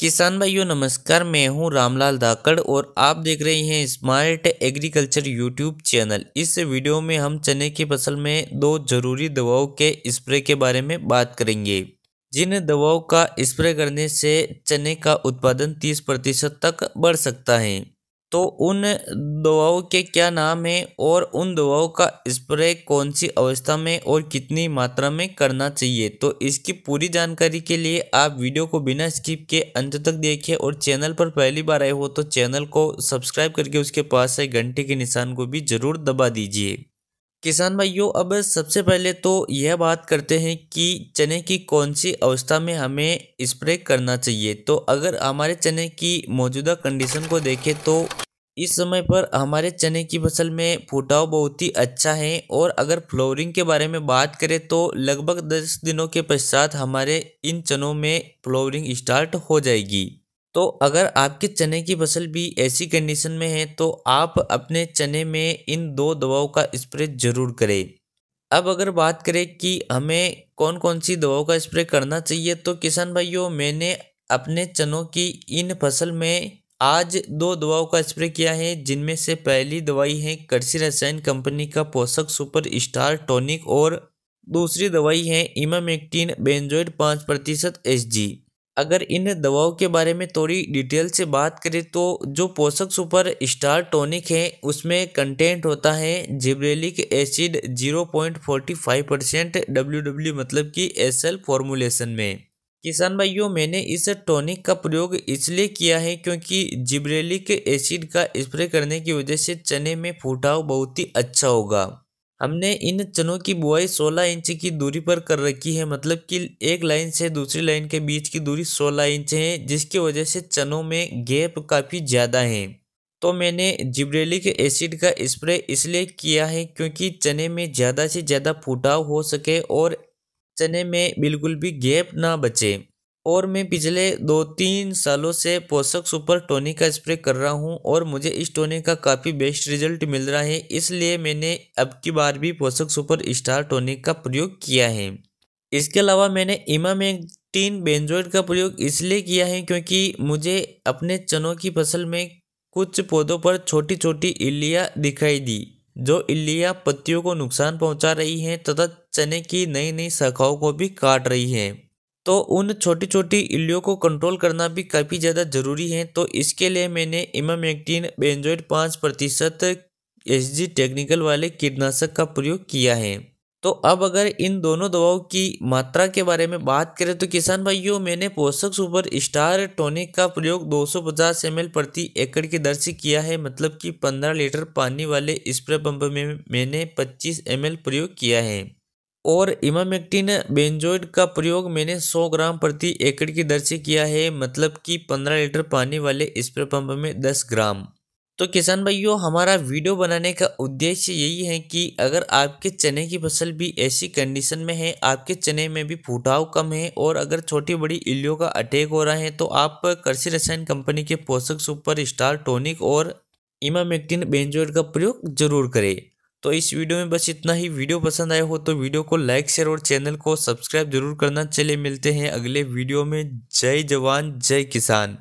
किसान भाइयों नमस्कार मैं हूं रामलाल धाकड़ और आप देख रहे हैं स्मार्ट एग्रीकल्चर यूट्यूब चैनल इस वीडियो में हम चने की फसल में दो जरूरी दवाओं के स्प्रे के बारे में बात करेंगे जिन दवाओं का स्प्रे करने से चने का उत्पादन 30 प्रतिशत तक बढ़ सकता है तो उन दवाओं के क्या नाम है और उन दवाओं का स्प्रे कौन सी अवस्था में और कितनी मात्रा में करना चाहिए तो इसकी पूरी जानकारी के लिए आप वीडियो को बिना स्किप के अंत तक देखिए और चैनल पर पहली बार आए हो तो चैनल को सब्सक्राइब करके उसके पास से घंटे के निशान को भी ज़रूर दबा दीजिए किसान भाइयों अब सबसे पहले तो यह बात करते हैं कि चने की कौन सी अवस्था में हमें स्प्रे करना चाहिए तो अगर हमारे चने की मौजूदा कंडीशन को देखें तो इस समय पर हमारे चने की फसल में फुटाव बहुत ही अच्छा है और अगर फ्लोरिंग के बारे में बात करें तो लगभग दस दिनों के पश्चात हमारे इन चनों में फ्लोरिंग स्टार्ट हो जाएगी तो अगर आपके चने की फसल भी ऐसी कंडीशन में है तो आप अपने चने में इन दो दवाओं का स्प्रे ज़रूर करें अब अगर बात करें कि हमें कौन कौन सी दवाओं का स्प्रे करना चाहिए तो किसान भाइयों मैंने अपने चनों की इन फसल में आज दो दवाओं का स्प्रे किया है जिनमें से पहली दवाई है कृषि रसायन कंपनी का पोषक सुपर स्टार टॉनिक और दूसरी दवाई है इमामेक्टिन बेंजोइड पाँच प्रतिशत एच जी अगर इन दवाओं के बारे में थोड़ी डिटेल से बात करें तो जो पोषक सुपर स्टार टॉनिक है उसमें कंटेंट होता है जिब्रेलिक एसिड 0.45 परसेंट डब्ल्यू मतलब कि एस फॉर्मूलेशन में किसान भाइयों मैंने इस टॉनिक का प्रयोग इसलिए किया है क्योंकि जिब्रेलिक एसिड का स्प्रे करने की वजह से चने में फूटाव बहुत ही अच्छा होगा हमने इन चनों की बुआई 16 इंच की दूरी पर कर रखी है मतलब कि एक लाइन से दूसरी लाइन के बीच की दूरी 16 इंच है जिसकी वजह से चनों में गैप काफ़ी ज़्यादा है तो मैंने जिब्रेलिक एसिड का स्प्रे इसलिए किया है क्योंकि चने में ज़्यादा से ज़्यादा फुटाव हो सके और चने में बिल्कुल भी गैप ना बचे और मैं पिछले दो तीन सालों से पोषक सुपर टोनिक का स्प्रे कर रहा हूँ और मुझे इस टोनिक का काफ़ी बेस्ट रिजल्ट मिल रहा है इसलिए मैंने अब की बार भी पोषक सुपर स्टार टोनिक का प्रयोग किया है इसके अलावा मैंने इमामेक्टिन बेंजोइड का प्रयोग इसलिए किया है क्योंकि मुझे अपने चनों की फसल में कुछ पौधों पर छोटी छोटी इल्लियाँ दिखाई दी जो इल्लियाँ पत्तियों को नुकसान पहुंचा रही हैं तथा चने की नई नई शाखाओं को भी काट रही हैं तो उन छोटी छोटी इल्लियों को कंट्रोल करना भी काफ़ी ज़्यादा ज़रूरी है तो इसके लिए मैंने इमामेक्टीन बेंजोइड पाँच प्रतिशत एस टेक्निकल वाले कीटनाशक का प्रयोग किया है तो अब अगर इन दोनों दवाओं की मात्रा के बारे में बात करें तो किसान भाइयों मैंने पोषक सुपर स्टार टोनिक का प्रयोग 250 एल प्रति एकड़ की दर से किया है मतलब कि 15 लीटर पानी वाले स्प्रे पंप में मैंने 25 एल प्रयोग किया है और इमामेक्टिन बेंजोइड का प्रयोग मैंने 100 ग्राम प्रति एकड़ की दर से किया है मतलब कि 15 लीटर पानी वाले स्प्रे पंप में 10 ग्राम तो किसान भाइयों हमारा वीडियो बनाने का उद्देश्य यही है कि अगर आपके चने की फसल भी ऐसी कंडीशन में है आपके चने में भी फूटाव कम है और अगर छोटी बड़ी इल्लियों का अटैक हो रहा है तो आप कृषि रसायन कंपनी के पोषक सुपर स्टार टोनिक और इमामेक्टिन बेंजोइड का प्रयोग जरूर करें तो इस वीडियो में बस इतना ही वीडियो पसंद आया हो तो वीडियो को लाइक शेयर और चैनल को सब्सक्राइब जरूर करना चलिए मिलते हैं अगले वीडियो में जय जवान जय किसान